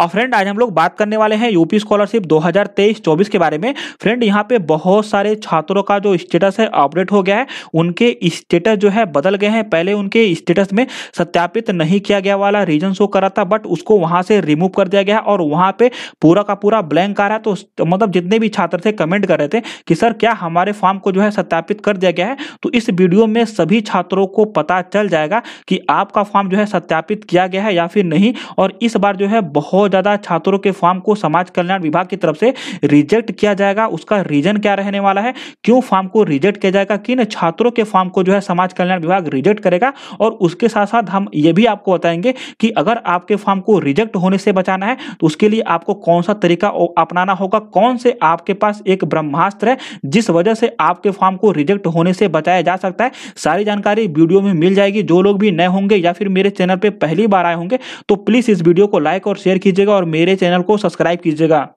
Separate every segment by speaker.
Speaker 1: और फ्रेंड आज हम लोग बात करने वाले हैं यूपी स्कॉलरशिप 2023-24 के बारे में फ्रेंड यहाँ पे बहुत सारे छात्रों का जो स्टेटस है अपडेट हो गया है उनके स्टेटस जो है बदल गए हैं पहले उनके स्टेटस में सत्यापित नहीं किया गया वाला रीजन शो करा था बट उसको वहां से रिमूव कर दिया गया और वहां पे पूरा का पूरा ब्लैंक आ रहा है तो, तो मतलब जितने भी छात्र थे कमेंट कर रहे थे कि सर क्या हमारे फॉर्म को जो है सत्यापित कर दिया गया है तो इस वीडियो में सभी छात्रों को पता चल जाएगा कि आपका फॉर्म जो है सत्यापित किया गया है या फिर नहीं और इस बार जो है बहुत ज़्यादा छात्रों के फॉर्म को समाज कल्याण विभाग की तरफ से रिजेक्ट किया जाएगा उसका रीजन क्या रहने वाला है क्यों फॉर्म को रिजेक्ट किया जाएगा किन छात्रों के फॉर्म को जो है समाज कल्याण विभाग रिजेक्ट करेगा और उसके साथ साथ हम ये भी आपको बताएंगे कि अगर आपके फॉर्म को रिजेक्ट होने से बचाना है तो उसके लिए आपको कौन सा तरीका अपनाना होगा कौन से आपके पास एक ब्रह्मास्त्र है जिस वजह से आपके फॉर्म को रिजेक्ट होने से बचाया जा सकता है सारी जानकारी वीडियो में मिल जाएगी जो लोग भी नए होंगे या फिर मेरे चैनल पर पहली बार आए होंगे तो प्लीज़ इस वीडियो को लाइक और शेयर शेयर कीजिएगा और मेरे चैनल को सब्सक्राइब कीजिएगा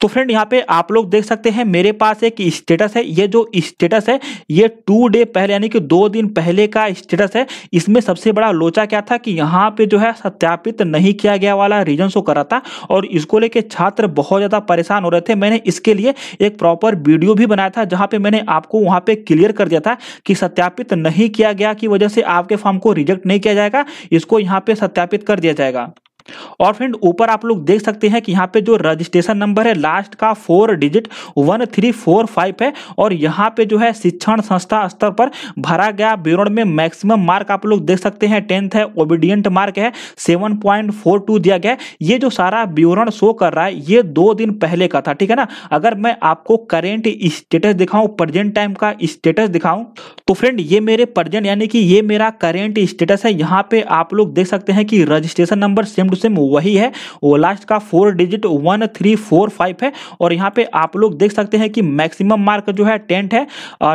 Speaker 1: तो फ्रेंड यहाँ पे आप लोग देख सकते हैं मेरे पास एक स्टेटस है ये जो स्टेटस है ये टू डे पहले यानी कि दो दिन पहले का स्टेटस है इसमें सबसे बड़ा लोचा क्या था कि यहाँ पे जो है सत्यापित नहीं किया गया वाला रीजन शो करा था और इसको लेके छात्र बहुत ज़्यादा परेशान हो रहे थे मैंने इसके लिए एक प्रॉपर वीडियो भी बनाया था जहाँ पर मैंने आपको वहाँ पर क्लियर कर दिया था कि सत्यापित नहीं किया गया की वजह से आपके फॉर्म को रिजेक्ट नहीं किया जाएगा इसको यहाँ पर सत्यापित कर दिया जाएगा और फ्रेंड ऊपर आप लोग देख सकते हैं कि यहाँ पे जो रजिस्ट्रेशन नंबर है लास्ट का four digit one three four five है और यहाँ पे जो है शिक्षण संस्था स्तर पर भरा गया विवरण में मैक्सिमम मार्क आप लोग देख सकते हैं टेंथ है ओबीडियंट मार्क है सेवन पॉइंट फोर टू दिया गया है ये जो सारा विवरण शो कर रहा है ये दो दिन पहले का था ठीक है ना अगर मैं आपको करेंट स्टेटस दिखाऊं प्रजेंट टाइम का स्टेटस दिखाऊं तो फ्रेंड ये मेरे प्रजेंट यानी कि ये मेरा करेंट स्टेटस है यहाँ पे आप लोग देख सकते हैं कि registration number same same same वही है वो लास्ट का four digit one three four five है और यहाँ पे आप लोग देख सकते हैं कि मैक्सिमम मार्क जो है टेंथ है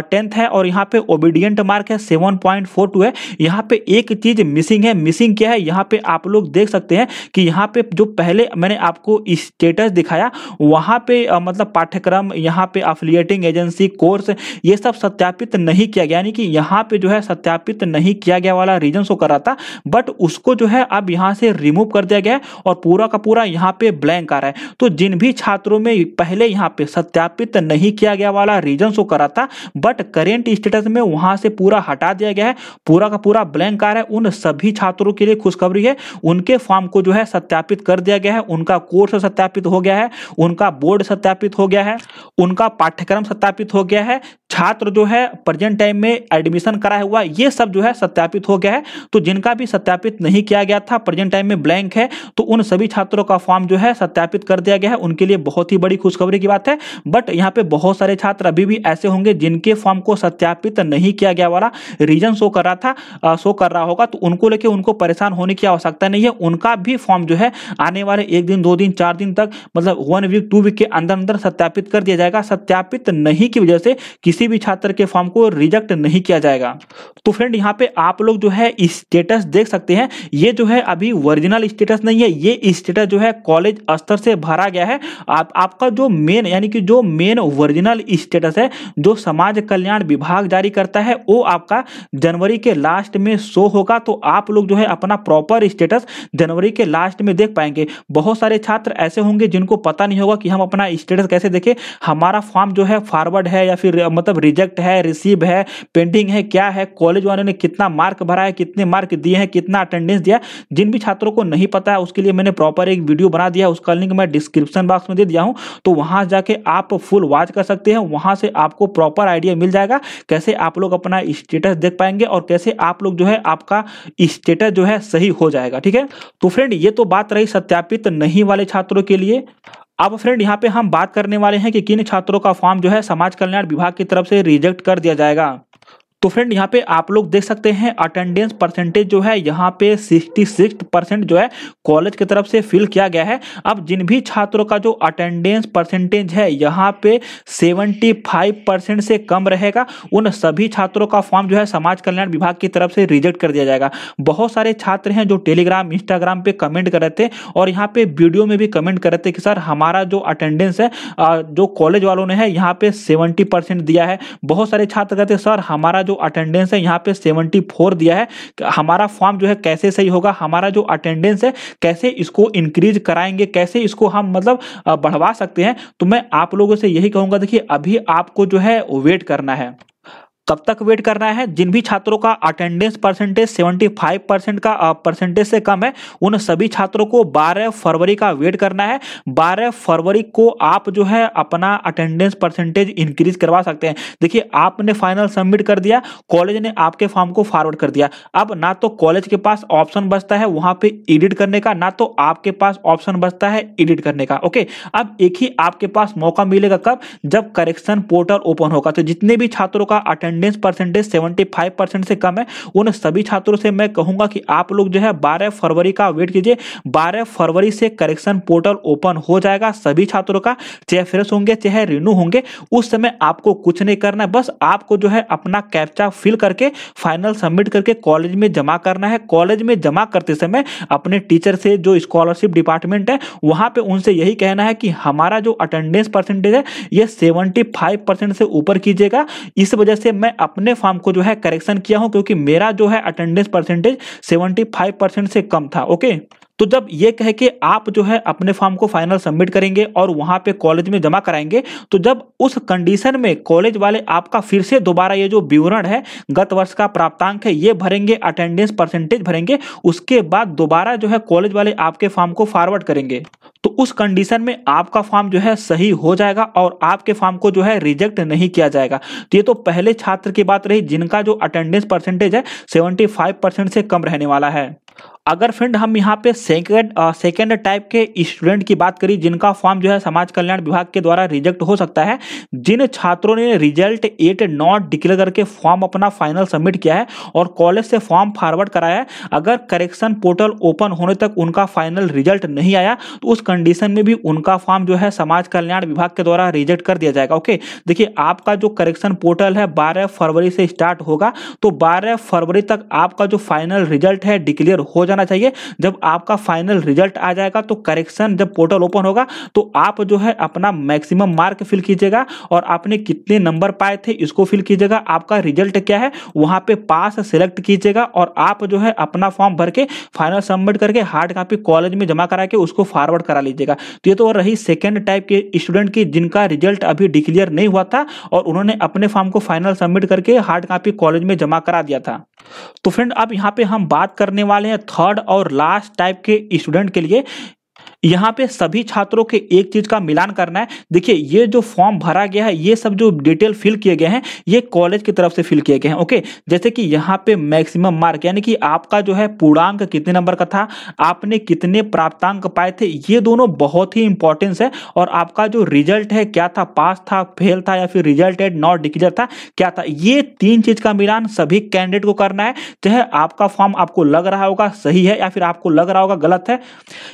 Speaker 1: टेंथ है और यहाँ पे ओबीडियंट मार्क है सेवन पॉइंट फोर टू है यहाँ पे एक चीज मिसिंग है मिसिंग क्या है यहाँ पे आप लोग देख सकते हैं कि यहाँ पे जो पहले मैंने आपको स्टेटस दिखाया वहाँ पे मतलब पाठ्यक्रम यहाँ पे अफिलियटिंग एजेंसी कोर्स ये सब सत्यापित नहीं किया गया यानी कि यहाँ पे जो है सत्यापित नहीं किया गया वाला रीजन शो कर रहा था बट उसको जो है अब यहाँ से रिमूव कर दिया गया है और पूरा का पूरा यहाँ पे ब्लैंक आ रहा है तो जिन भी छात्रों में पहले यहाँ पे सत्यापित नहीं किया गया वाला रीजन शो करा था बट करेंट स्टेटस में वहां से पूरा हटा दिया गया है पूरा का पूरा ब्लैंक आ रहा है उन सभी छात्रों के लिए खुशखबरी है उनके फॉर्म को जो है सत्यापित कर दिया गया है उनका कोर्स सत्यापित हो गया है उनका बोर्ड सत्यापित हो गया है उनका पाठ्यक्रम सत्यापित हो गया है छात्र जो है प्रेजेंट टाइम में एडमिशन कराया हुआ ये सब जो है सत्यापित हो गया है तो जिनका भी सत्यापित नहीं किया गया था प्रेजेंट टाइम में ब्लैंक है तो उन सभी छात्रों का फॉर्म जो है सत्यापित कर दिया गया है उनके लिए बहुत ही बड़ी खुशखबरी की बात है बट यहाँ पे बहुत सारे छात्र अभी भी ऐसे होंगे जिनके फॉर्म को सत्यापित नहीं किया गया वाला रीजन शो कर रहा था शो कर रहा होगा तो उनको लेके उनको परेशान होने की आवश्यकता नहीं है उनका भी फॉर्म जो है आने वाले एक दिन दो दिन चार दिन तक मतलब वन वीक टू वीक के अंदर अंदर सत्यापित कर दिया जाएगा सत्यापित नहीं की वजह से किसी भी छात्र के फॉर्म को रिजेक्ट नहीं किया जाएगा तो फ्रेंड यहाँ पे आप लोग जो है स्टेटस देख सकते हैं ये जो है अभी ओरिजिनल स्टेटस स्टेटस नहीं है ये स्टेटस जो है कॉलेज स्तर से भरा गया है आप आपका जो मेन यानी कि जो मेन ओरिजिनल स्टेटस है जो समाज कल्याण विभाग जारी करता है वो आपका जनवरी के लास्ट में शो होगा तो आप लोग जो है अपना प्रॉपर स्टेटस जनवरी के लास्ट में देख पाएंगे बहुत सारे छात्र ऐसे होंगे जिनको पता नहीं होगा कि हम अपना स्टेटस कैसे देखें हमारा फॉर्म जो है फॉरवर्ड है या फिर मतलब रिजेक्ट है रिसीव है पेंडिंग है क्या है कॉलेज वालों ने कितना मार्क भरा है कितने मार्क दिए हैं कितना अटेंडेंस दिया जिन भी छात्रों को नहीं पता है उसके लिए मैंने प्रॉपर एक वीडियो बना दिया है उसका लिंक मैं डिस्क्रिप्शन बॉक्स में दे दिया हूँ तो वहाँ जाके आप फुल वॉच कर सकते हैं वहाँ से आपको प्रॉपर आइडिया मिल जाएगा कैसे आप लोग अपना स्टेटस देख पाएंगे और कैसे आप लोग जो है आपका स्टेटस जो है सही हो जाएगा ठीक है तो फ्रेंड ये तो बात रही सत्यापित नहीं वाले छात्रों के लिए अब फ्रेंड यहाँ पे हम बात करने वाले हैं कि किन छात्रों का फॉर्म जो है समाज कल्याण विभाग की तरफ से रिजेक्ट कर दिया जाएगा तो फ्रेंड यहाँ पे आप लोग देख सकते हैं अटेंडेंस परसेंटेज जो है यहाँ पे सिक्सटी सिक्स परसेंट जो है कॉलेज की तरफ से फिल किया गया है अब जिन भी छात्रों का जो अटेंडेंस परसेंटेज है यहाँ पे सेवेंटी फाइव परसेंट से कम रहेगा उन सभी छात्रों का फॉर्म जो है समाज कल्याण विभाग की तरफ से रिजेक्ट कर दिया जाएगा बहुत सारे छात्र हैं जो टेलीग्राम इंस्टाग्राम पे कमेंट कर रहे थे और यहाँ पे वीडियो में भी कमेंट कर रहे थे कि सर हमारा जो अटेंडेंस है जो कॉलेज वालों ने है यहाँ पे सेवेंटी दिया है बहुत सारे छात्र कहते सर हमारा जो अटेंडेंस है यहाँ पे सेवेंटी फोर दिया है हमारा फॉर्म जो है कैसे सही होगा हमारा जो अटेंडेंस है कैसे इसको इंक्रीज कराएंगे कैसे इसको हम मतलब बढ़वा सकते हैं तो मैं आप लोगों से यही कहूँगा देखिए अभी आपको जो है वेट करना है तब तक वेट करना है जिन भी छात्रों का अटेंडेंस परसेंटेज 75 परसेंट का परसेंटेज से कम है उन सभी छात्रों को 12 फरवरी का वेट करना है 12 फरवरी को आप जो है अपना अटेंडेंस परसेंटेज इंक्रीज करवा सकते हैं देखिए आपने फाइनल सबमिट कर दिया कॉलेज ने आपके फॉर्म को फॉरवर्ड कर दिया अब ना तो कॉलेज के पास ऑप्शन बचता है वहां पर एडिट करने का ना तो आपके पास ऑप्शन बचता है एडिट करने का ओके अब एक ही आपके पास मौका मिलेगा कब जब करेक्शन पोर्टल ओपन होगा तो जितने भी छात्रों का attend attendance percentage seventy five percent से कम है उन सभी छात्रों से मैं कहूंगा कि आप लोग जो है बारह फरवरी का वेट कीजिए बारह फरवरी से करेक्शन पोर्टल ओपन हो जाएगा सभी छात्रों का चाहे फ्रेश होंगे चाहे रिन्यू होंगे उस समय आपको कुछ नहीं करना है बस आपको जो है अपना कैप्चा फिल करके फाइनल सबमिट करके कॉलेज में जमा करना है कॉलेज में जमा करते समय अपने टीचर से जो स्कॉलरशिप डिपार्टमेंट है वहां पे उनसे यही कहना है कि हमारा जो अटेंडेंस परसेंटेज है ये सेवेंटी फाइव परसेंट से ऊपर कीजिएगा इस वजह से मैं मैं अपने फॉर्म को जो है करेक्शन किया हूं क्योंकि मेरा जो है attendance percentage seventy five percent से कम था ओके तो जब ये कह के आप जो है अपने फॉर्म को फाइनल सबमिट करेंगे और वहां पे कॉलेज में जमा कराएंगे तो जब उस कंडीशन में कॉलेज वाले आपका फिर से दोबारा ये जो विवरण है गत वर्ष का प्राप्तांक है ये भरेंगे अटेंडेंस परसेंटेज भरेंगे उसके बाद दोबारा जो है कॉलेज वाले आपके फॉर्म को फॉरवर्ड करेंगे तो उस कंडीशन में आपका फॉर्म जो है सही हो जाएगा और आपके फॉर्म को जो है रिजेक्ट नहीं किया जाएगा तो ये तो पहले छात्र की बात रही जिनका जो अटेंडेंस परसेंटेज है सेवेंटी से कम रहने वाला है अगर फ्रेंड हम यहाँ पे सेकेंड सेकेंड टाइप के स्टूडेंट की बात करें जिनका फॉर्म जो है समाज कल्याण विभाग के द्वारा रिजेक्ट हो सकता है जिन छात्रों ने रिजल्ट एट नॉट डिक्लेयर करके फॉर्म अपना फाइनल सबमिट किया है और कॉलेज से फॉर्म फॉरवर्ड कराया है अगर करेक्शन पोर्टल ओपन होने तक उनका फाइनल रिजल्ट नहीं आया तो उस कंडीशन में भी उनका फॉर्म जो है समाज कल्याण विभाग के द्वारा रिजेक्ट कर दिया जाएगा ओके देखिए आपका जो करेक्शन पोर्टल है बारह फरवरी से स्टार्ट होगा तो बारह फरवरी तक आपका जो फाइनल रिजल्ट है डिक्लेयर हो जाना चाहिए जब आपका फाइनल रिजल्ट आ जाएगा तो करेक्शन जब पोर्टल ओपन होगा तो आप जो है अपना मैक्सिमम मार्क फिल कीजिएगा और आपने कितने नंबर पाए थे इसको फिल कीजिएगा आपका रिजल्ट क्या है वहां पे पास सेलेक्ट कीजिएगा और आप जो है अपना फॉर्म भर के फाइनल सबमिट करके हार्ड कॉपी कॉलेज में जमा करा के उसको फॉरवर्ड करा करा लीजिएगा तो ये तो रही सेकेंड टाइप के स्टूडेंट की जिनका रिजल्ट अभी डिक्लेयर नहीं हुआ था और उन्होंने अपने फॉर्म को फाइनल सबमिट करके हार्ड कॉपी कॉलेज में जमा करा दिया था तो फ्रेंड अब यहाँ पे हम बात करने वाले हैं थर्ड और लास्ट टाइप के स्टूडेंट के लिए यहाँ पे सभी छात्रों के एक चीज का मिलान करना है देखिए ये जो फॉर्म भरा गया है ये सब जो डिटेल फिल किए गए हैं ये कॉलेज की तरफ से फिल किए गए हैं ओके जैसे कि यहाँ पे मैक्सिमम मार्क यानी कि आपका जो है पूर्णांक कितने नंबर का था आपने कितने प्राप्तांक पाए थे ये दोनों बहुत ही इंपॉर्टेंस है और आपका जो रिजल्ट है क्या था पास था फेल था या फिर रिजल्ट एड नॉट डिक्लेयर था क्या था ये तीन चीज का मिलान सभी कैंडिडेट को करना है चाहे आपका फॉर्म आपको लग रहा होगा सही है या फिर आपको लग रहा होगा गलत है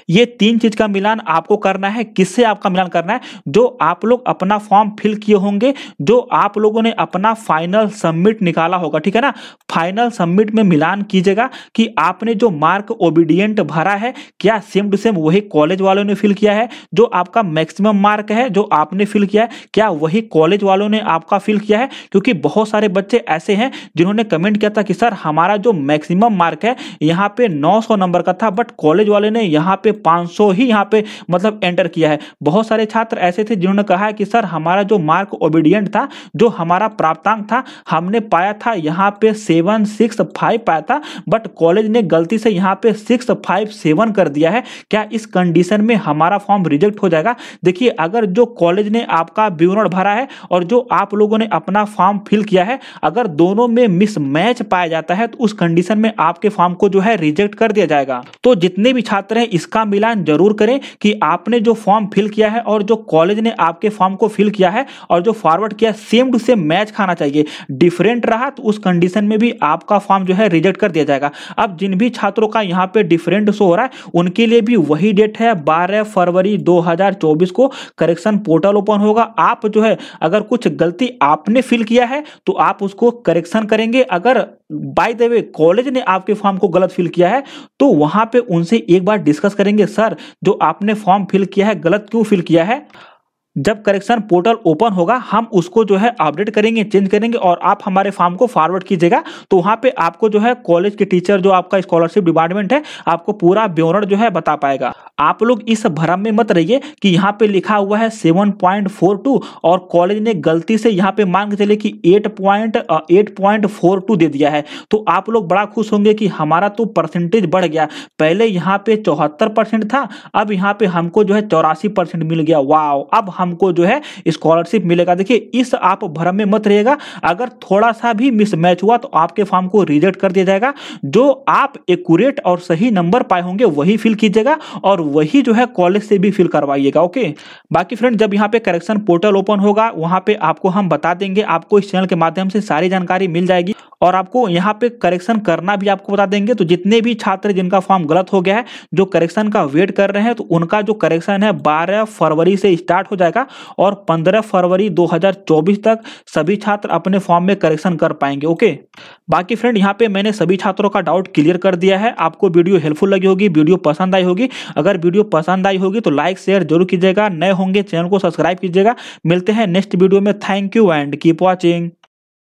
Speaker 1: ये तीन चीज का जिसका मिलान आपको करना है किससे आपका मिलान करना है जो आप लोग अपना फॉर्म फिल किए होंगे जो आप लोगों ने अपना फाइनल सबमिट निकाला होगा ठीक है ना फाइनल सबमिट में मिलान कीजिएगा कि आपने जो मार्क ओबीडियंट भरा है क्या सेम टू सेम वही कॉलेज वालों ने फिल किया है जो आपका मैक्सिमम मार्क है जो आपने फिल किया है क्या वही कॉलेज वालों ने आपका फिल किया है क्योंकि बहुत सारे बच्चे ऐसे हैं जिन्होंने कमेंट किया था कि सर हमारा जो मैक्सिमम मार्क है यहाँ पे 900 नंबर का था बट कॉलेज वाले ने यहाँ पे 500 ही ही यहाँ पे मतलब एंटर किया है बहुत सारे छात्र ऐसे थे जिन्होंने कहा है कि सर हमारा जो मार्क ओबीडियंट था जो हमारा प्राप्तांक था हमने पाया था यहाँ पे सेवन सिक्स फाइव पाया था बट कॉलेज ने गलती से यहाँ पे सिक्स फाइव सेवन कर दिया है क्या इस कंडीशन में हमारा फॉर्म रिजेक्ट हो जाएगा देखिए अगर जो कॉलेज ने आपका विवरण भरा है और जो आप लोगों ने अपना फॉर्म फिल किया है अगर दोनों में मिस मैच पाया जाता है तो उस कंडीशन में आपके फॉर्म को जो है रिजेक्ट कर दिया जाएगा तो जितने भी छात्र हैं इसका मिलान जरूर जरूर करें कि आपने जो फॉर्म फिल किया है और जो कॉलेज ने आपके फॉर्म को फिल किया है और जो फॉरवर्ड किया सेम टू सेम मैच खाना चाहिए डिफरेंट रहा तो उस कंडीशन में भी आपका फॉर्म जो है रिजेक्ट कर दिया जाएगा अब जिन भी छात्रों का यहाँ पे डिफरेंट शो हो रहा है उनके लिए भी वही डेट है बारह फरवरी दो को करेक्शन पोर्टल ओपन होगा आप जो है अगर कुछ गलती आपने फिल किया है तो आप उसको करेक्शन करेंगे अगर बाय द वे कॉलेज ने आपके फॉर्म को गलत फिल किया है तो वहां पे उनसे एक बार डिस्कस करेंगे सर जो आपने फॉर्म फिल किया है गलत क्यों फिल किया है जब करेक्शन पोर्टल ओपन होगा हम उसको जो है अपडेट करेंगे चेंज करेंगे और आप हमारे फॉर्म को फॉरवर्ड कीजिएगा तो वहाँ पे आपको जो है कॉलेज के टीचर जो आपका स्कॉलरशिप डिपार्टमेंट है आपको पूरा ब्योरण जो है बता पाएगा आप लोग इस भ्रम में मत रहिए कि यहाँ पे लिखा हुआ है टू और कॉलेज ने गलती से यहाँ पे मान के चले कि टू दे दिया है तो आप लोग बड़ा खुश होंगे कि हमारा तो परसेंटेज बढ़ गया पहले यहाँ पे चौहत्तर परसेंट था अब यहाँ पे हमको जो है चौरासी परसेंट मिल गया वाह अब हम हमको जो है स्कॉलरशिप मिलेगा देखिए इस आप भ्रम में मत रहिएगा अगर थोड़ा सा भी मिसमैच हुआ तो आपके फॉर्म को रिजेक्ट कर दिया जाएगा जो आप एकट और सही नंबर पाए होंगे वही फिल कीजिएगा और वही जो है कॉलेज से भी फिल करवाइएगा ओके बाकी फ्रेंड जब यहाँ पे करेक्शन पोर्टल ओपन होगा वहां पे आपको हम बता देंगे आपको इस चैनल के माध्यम से सारी जानकारी मिल जाएगी और आपको यहाँ पे करेक्शन करना भी आपको बता देंगे तो जितने भी छात्र जिनका फॉर्म गलत हो गया है जो करेक्शन का वेट कर रहे हैं तो उनका जो करेक्शन है 12 फरवरी से स्टार्ट हो जाएगा जाएगा और 15 फरवरी 2024 तक सभी छात्र अपने फॉर्म में करेक्शन कर पाएंगे ओके बाकी फ्रेंड यहाँ पे मैंने सभी छात्रों का डाउट क्लियर कर दिया है आपको वीडियो हेल्पफुल लगी होगी वीडियो पसंद आई होगी अगर वीडियो पसंद आई होगी तो लाइक शेयर जरूर कीजिएगा नए होंगे चैनल को सब्सक्राइब कीजिएगा मिलते हैं नेक्स्ट वीडियो में thank you and keep watching